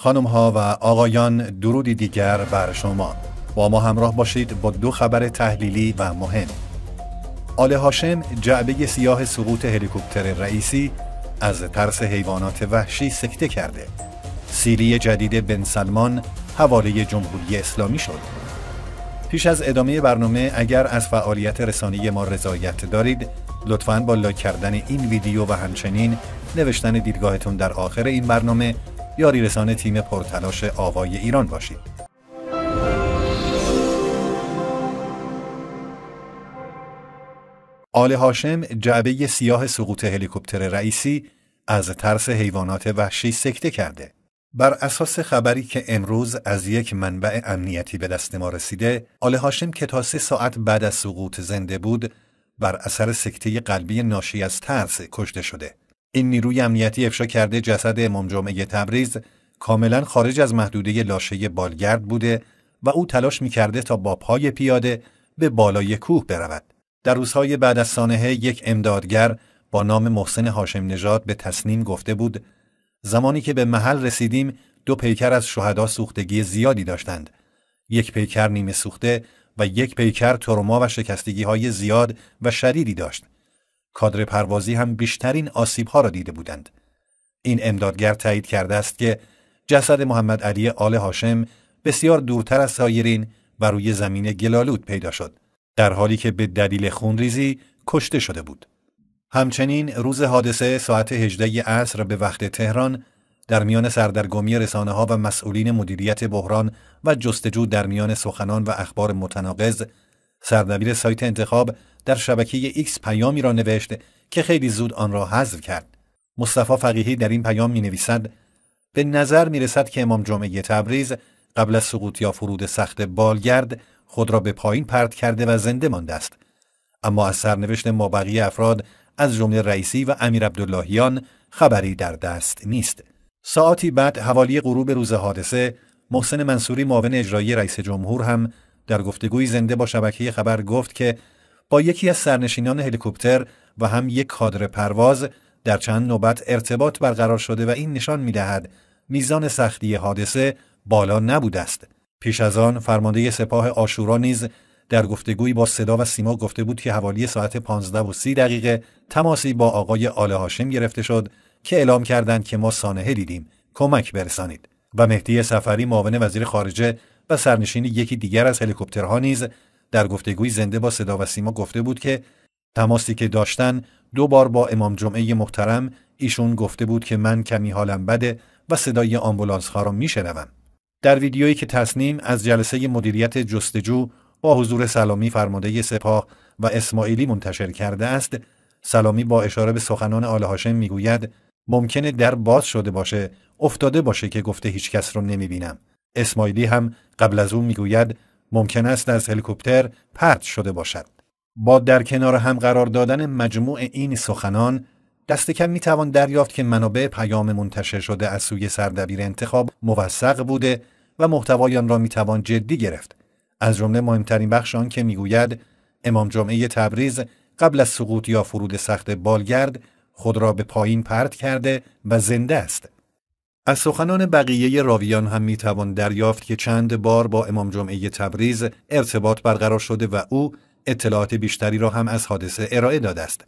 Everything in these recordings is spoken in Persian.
خانم ها و آقایان درودی دیگر بر شما با ما همراه باشید با دو خبر تحلیلی و مهم آل هاشم جعبه سیاه سقوط هلیکوپتر رئیسی از ترس حیوانات وحشی سکته کرده سیری جدید بن سلمان حواله جمهوری اسلامی شد پیش از ادامه برنامه اگر از فعالیت رسانی ما رضایت دارید لطفاً با لایک کردن این ویدیو و همچنین نوشتن دیدگاهتون در آخر این برنامه یاری رسانه تیم پرتلاش آوای ایران باشید. آل هاشم جعبه سیاه سقوط هلیکوپتر رئیسی از ترس حیوانات وحشی سکته کرده. بر اساس خبری که امروز از یک منبع امنیتی به دست ما رسیده، آل هاشم که تا سه ساعت بعد از سقوط زنده بود، بر اثر سکته قلبی ناشی از ترس کشته شده. این نیروی امنیتی افشا کرده جسد امام جمعه تبریز کاملا خارج از محدوده لاشه بالگرد بوده و او تلاش میکرده تا با پای پیاده به بالای کوه برود. در روزهای بعد از سانحه یک امدادگر با نام محسن هاشم نژاد به تصنیم گفته بود زمانی که به محل رسیدیم دو پیکر از شهدا سوختگی زیادی داشتند. یک پیکر نیمه سوخته و یک پیکر ترما و شکستگی های زیاد و شدیدی داشت. کادر پروازی هم بیشترین آسیب ها را دیده بودند. این امدادگر تایید کرده است که جسد محمد علی آل هاشم بسیار دورتر از سایرین و روی زمین گلالود پیدا شد در حالی که به دلیل خونریزی کشته شده بود. همچنین روز حادثه ساعت 18 عصر به وقت تهران در میان سردرگمی رسانه ها و مسئولین مدیریت بحران و جستجو در میان سخنان و اخبار متناقض سردبیر سایت انتخاب در شبکه ایکس پیامی را نوشت که خیلی زود آن را حذف کرد. مصطفی فقیهی در این پیام می نویسد به نظر می رسد که امام جمعه تبریز قبل از سقوط یا فرود سخت بالگرد خود را به پایین پرت کرده و زنده مانده است. اما از سرنوشت مابقی افراد از جمله رئیسی و امیر عبداللهیان خبری در دست نیست. ساعتی بعد حوالی غروب روز حادثه محسن منصوری معاون اجرایی رئیس جمهور هم در گفتگوی زنده با شبکه خبر گفت که با یکی از سرنشینان هلیکوپتر و هم یک کادر پرواز در چند نوبت ارتباط برقرار شده و این نشان می دهد میزان سختی حادثه بالا نبود است. پیش از آن فرمانده سپاه آشورا نیز در گفتگویی با صدا و سیما گفته بود که حوالی ساعت 15 و 30 دقیقه تماسی با آقای آل هاشم گرفته شد که اعلام کردند که ما سانحه دیدیم کمک برسانید و مهدی سفری معاون وزیر خارجه و سرنشین یکی دیگر از هلیکوپترها نیز در گفتگوی زنده با صدا و سیما گفته بود که تماسی که داشتن دو بار با امام جمعه محترم ایشون گفته بود که من کمی حالم بده و صدای آمبولانس ها رو میشنوم در ویدیویی که تصنیم از جلسه مدیریت جستجو با حضور سلامی فرماده سپاه و اسماعیلی منتشر کرده است سلامی با اشاره به سخنان آل هاشم میگوید ممکنه در باز شده باشه افتاده باشه که گفته هیچ کس رو نمیبینم اسماعیلی هم قبل از او میگوید ممکن است از هلیکوپتر پرت شده باشد. با در کنار هم قرار دادن مجموع این سخنان دست کم می توان دریافت که منابع پیام منتشر شده از سوی سردبیر انتخاب موثق بوده و محتوای را می توان جدی گرفت. از جمله مهمترین بخش آن که میگوید امام جمعه تبریز قبل از سقوط یا فرود سخت بالگرد خود را به پایین پرت کرده و زنده است. از سخنان بقیه راویان هم می توان دریافت که چند بار با امام جمعه تبریز ارتباط برقرار شده و او اطلاعات بیشتری را هم از حادثه ارائه داده است.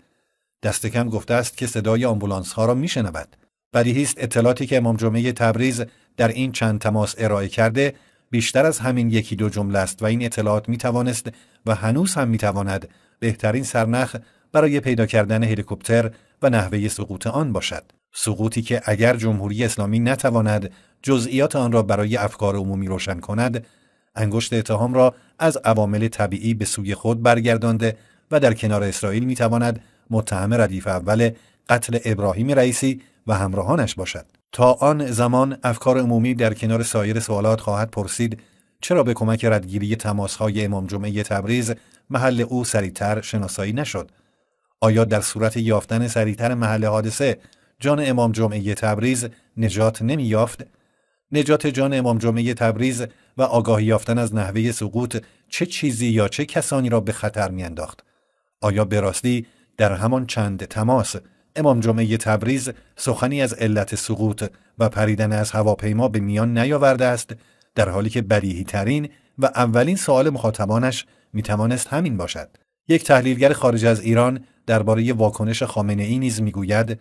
دست کم گفته است که صدای آمبولانس ها را میشنود. شنود. است اطلاعاتی که امام جمعه تبریز در این چند تماس ارائه کرده بیشتر از همین یکی دو جمله است و این اطلاعات می توانست و هنوز هم می بهترین سرنخ برای پیدا کردن هلیکوپتر و نحوه سقوط آن باشد. سقوطی که اگر جمهوری اسلامی نتواند جزئیات آن را برای افکار عمومی روشن کند انگشت اتهام را از عوامل طبیعی به سوی خود برگردانده و در کنار اسرائیل میتواند متهم ردیف اول قتل ابراهیم رئیسی و همراهانش باشد تا آن زمان افکار عمومی در کنار سایر سوالات خواهد پرسید چرا به کمک ردگیری تماسهای امام جمعه تبریز محل او سریعتر شناسایی نشد آیا در صورت یافتن سریعتر محل حادثه جان امام جمعه تبریز نجات نمییافت نجات جان امام جمعه تبریز و آگاهی یافتن از نحوه سقوط چه چیزی یا چه کسانی را به خطر میانداخت آیا به راستی در همان چند تماس امام جمعه تبریز سخنی از علت سقوط و پریدن از هواپیما به میان نیاورده است در حالی که بریهی ترین و اولین سوال مخاطبانش توانست همین باشد یک تحلیلگر خارج از ایران درباره واکنش خامنه ای نیز میگوید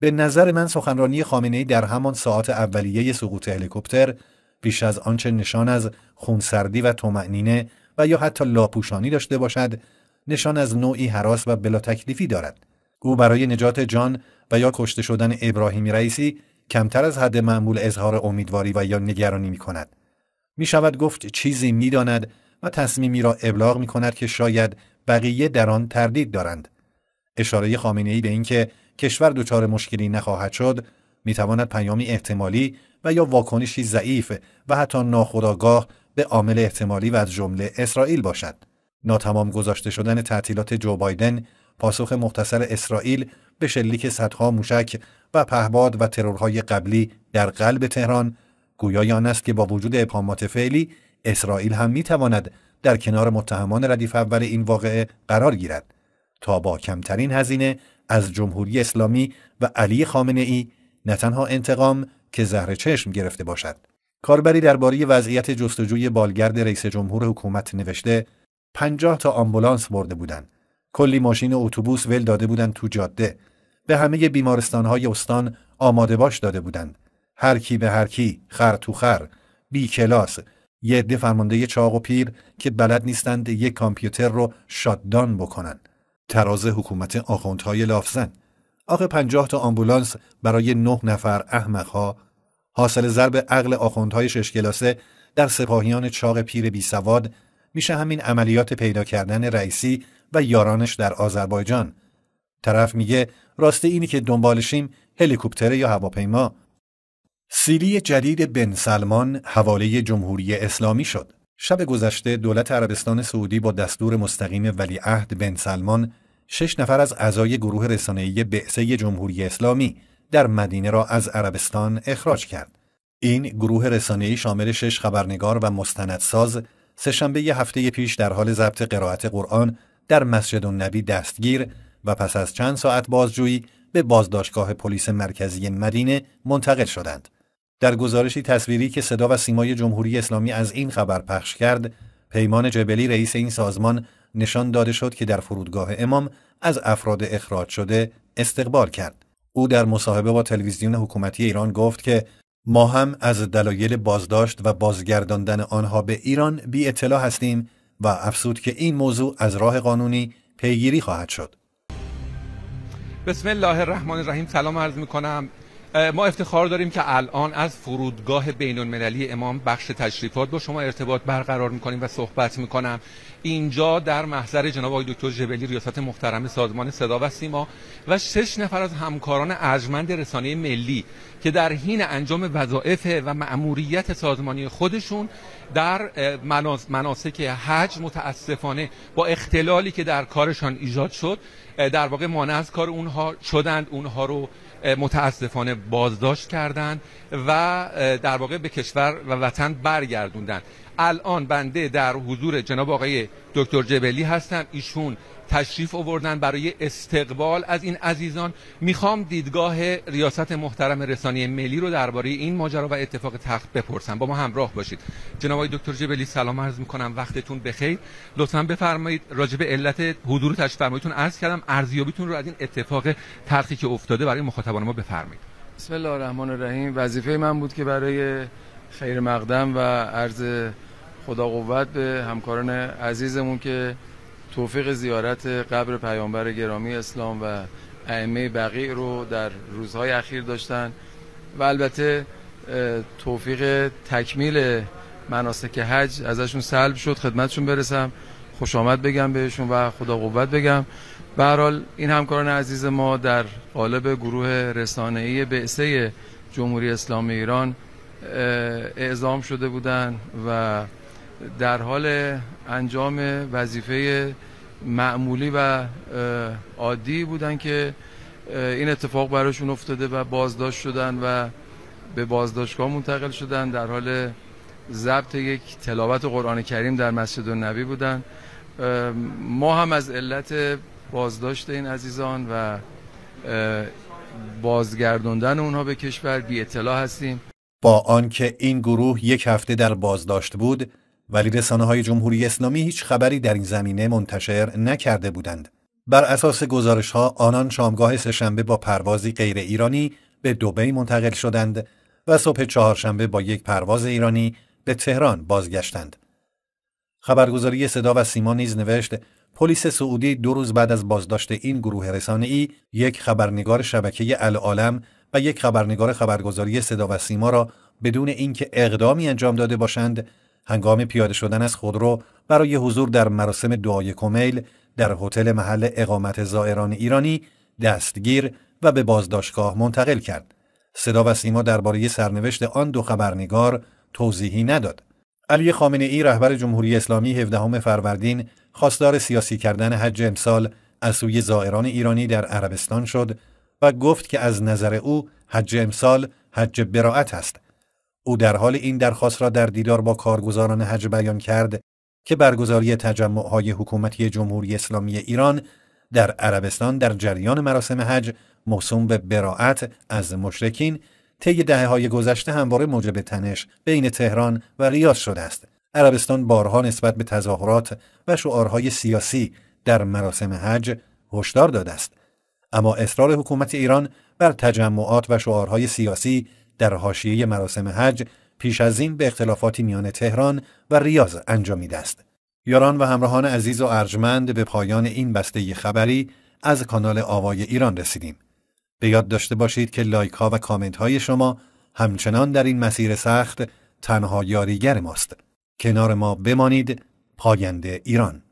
به نظر من سخنرانی ای در همان ساعت اولیه سقوط هلیکوپتر بیش از آنچه نشان از خونسردی و تومعنینه و یا حتی لاپوشانی داشته باشد نشان از نوعی حراس و بلا تکلیفی دارد او برای نجات جان و یا کشته شدن ابراهیم رئیسی کمتر از حد معمول اظهار امیدواری و یا نگرانی می کند. می شود گفت چیزی می داند و تصمیمی را ابلاغ می کند که شاید بقیه در آن تردید دارند. اشاره خامنه ای به اینکه کشور دچار مشکلی نخواهد شد میتواند پیامی احتمالی و یا واکنشی ضعیف و حتی ناخودآگاه به عامل احتمالی و از جمله اسرائیل باشد ناتمام گذاشته شدن تعطیلات جو بایدن پاسخ مختصر اسرائیل به شلیک صدها موشک و پهباد و ترورهای قبلی در قلب تهران گویای آن است که با وجود ابهامات فعلی اسرائیل هم میتواند در کنار متهمان ردیف اول این واقعه قرار گیرد تا با کمترین هزینه از جمهوری اسلامی و علی خامنه ای نه تنها انتقام که زهر چشم گرفته باشد. کاربری درباره وضعیت جستجوی بالگرد رئیس جمهور حکومت نوشته 50 تا آمبولانس برده بودند. کلی ماشین اتوبوس ول داده بودند تو جاده. به همه بیمارستانهای استان آماده باش داده بودند. هر کی به هر کی خر تو خر بی کلاس یه عده فرمانده چاق و پیر که بلد نیستند یک کامپیوتر رو شاددان بکنند. تراز حکومت آخوندهای لافزن آخه پنجاه تا آمبولانس برای نه نفر احمقها حاصل ضرب عقل آخوندهای شش در سپاهیان چاق پیر بی سواد میشه همین عملیات پیدا کردن رئیسی و یارانش در آذربایجان طرف میگه راسته اینی که دنبالشیم هلیکوپتره یا هواپیما سیلی جدید بن سلمان حواله جمهوری اسلامی شد شب گذشته دولت عربستان سعودی با دستور مستقیم ولیعهد بن سلمان شش نفر از اعضای گروه رسانه‌ای بعثه جمهوری اسلامی در مدینه را از عربستان اخراج کرد. این گروه رسانه‌ای شامل شش خبرنگار و مستندساز سهشنبه هفته پیش در حال ضبط قرائت قرآن در مسجد النبی دستگیر و پس از چند ساعت بازجویی به بازداشتگاه پلیس مرکزی مدینه منتقل شدند. در گزارشی تصویری که صدا و سیمای جمهوری اسلامی از این خبر پخش کرد، پیمان جبلی رئیس این سازمان نشان داده شد که در فرودگاه امام از افراد اخراج شده استقبال کرد. او در مصاحبه با تلویزیون حکومتی ایران گفت که ما هم از دلایل بازداشت و بازگرداندن آنها به ایران بی اطلاع هستیم و افسود که این موضوع از راه قانونی پیگیری خواهد شد. بسم الله الرحمن الرحیم سلام عرض می کنم ما افتخار داریم که الان از فرودگاه بین المللی امام بخش تشریفات با شما ارتباط برقرار میکنیم و صحبت میکنم اینجا در محضر جناب آقای دکتر جبلی ریاست محترم سازمان صدا و سیما و شش نفر از همکاران ارجمند رسانه ملی که در حین انجام وظایف و مأموریت سازمانی خودشون در مناسک حج متاسفانه با اختلالی که در کارشان ایجاد شد در واقع مانع از کار اونها شدند اونها رو متاسفانه بازداشت کردند و در واقع به کشور و وطن برگردوندن الان بنده در حضور جناب آقای دکتر جبلی هستم ایشون تشریف آوردن برای استقبال از این عزیزان میخوام دیدگاه ریاست محترم رسانی ملی رو درباره این ماجرا و اتفاق تخت بپرسم با ما همراه باشید جناب دکتر جبلی سلام عرض میکنم وقتتون بخیر لطفا بفرمایید راجع به علت حضور تشریف فرماییتون عرض کردم ارزیابیتون رو از این اتفاق تلخی که افتاده برای مخاطبان ما بفرمایید بسم الله الرحمن الرحیم وظیفه من بود که برای خیر مقدم و عرض خدا قوت به همکاران عزیزمون که توفیق زیارت قبر پیامبر گرامی اسلام و ائمه بقیع رو در روزهای اخیر داشتن و البته توفیق تکمیل مناسک حج ازشون سلب شد خدمتشون برسم خوش آمد بگم بهشون و خدا قوت بگم برال این همکاران عزیز ما در قالب گروه رسانهی بعثه جمهوری اسلامی ایران اعزام شده بودن و در حال انجام وظیفه معمولی و عادی بودن که این اتفاق براشون افتاده و بازداشت شدن و به بازداشتگاه منتقل شدن در حال ضبط یک تلاوت قرآن کریم در مسجد النبی بودن ما هم از علت بازداشت این عزیزان و بازگردوندن اونها به کشور بی اطلاع هستیم با آنکه این گروه یک هفته در بازداشت بود ولی رسانه های جمهوری اسلامی هیچ خبری در این زمینه منتشر نکرده بودند. بر اساس گزارش ها آنان شامگاه سهشنبه با پروازی غیر ایرانی به دبی منتقل شدند و صبح چهارشنبه با یک پرواز ایرانی به تهران بازگشتند. خبرگزاری صدا و سیما نیز نوشت پلیس سعودی دو روز بعد از بازداشت این گروه ای یک خبرنگار شبکه العالم و یک خبرنگار خبرگزاری صدا و سیما را بدون اینکه اقدامی انجام داده باشند هنگام پیاده شدن از خودرو برای حضور در مراسم دعای کمیل در هتل محل اقامت زائران ایرانی دستگیر و به بازداشتگاه منتقل کرد. صدا و سیما درباره سرنوشت آن دو خبرنگار توضیحی نداد. علی خامنه ای رهبر جمهوری اسلامی 17 فروردین خواستار سیاسی کردن حج امسال از سوی زائران ایرانی در عربستان شد و گفت که از نظر او حج امسال حج براعت است او در حال این درخواست را در دیدار با کارگزاران حج بیان کرد که برگزاری تجمعهای حکومتی جمهوری اسلامی ایران در عربستان در جریان مراسم حج موسوم به براعت از مشرکین طی دهه های گذشته همواره موجب تنش بین تهران و ریاض شده است. عربستان بارها نسبت به تظاهرات و شعارهای سیاسی در مراسم حج هشدار داده است. اما اصرار حکومت ایران بر تجمعات و شعارهای سیاسی در حاشیه مراسم حج پیش از این به اختلافاتی میان تهران و ریاض انجامیده است. یاران و همراهان عزیز و ارجمند به پایان این بسته خبری از کانال آوای ایران رسیدیم. به یاد داشته باشید که لایک ها و کامنت های شما همچنان در این مسیر سخت تنها یاریگر ماست. کنار ما بمانید پاینده ایران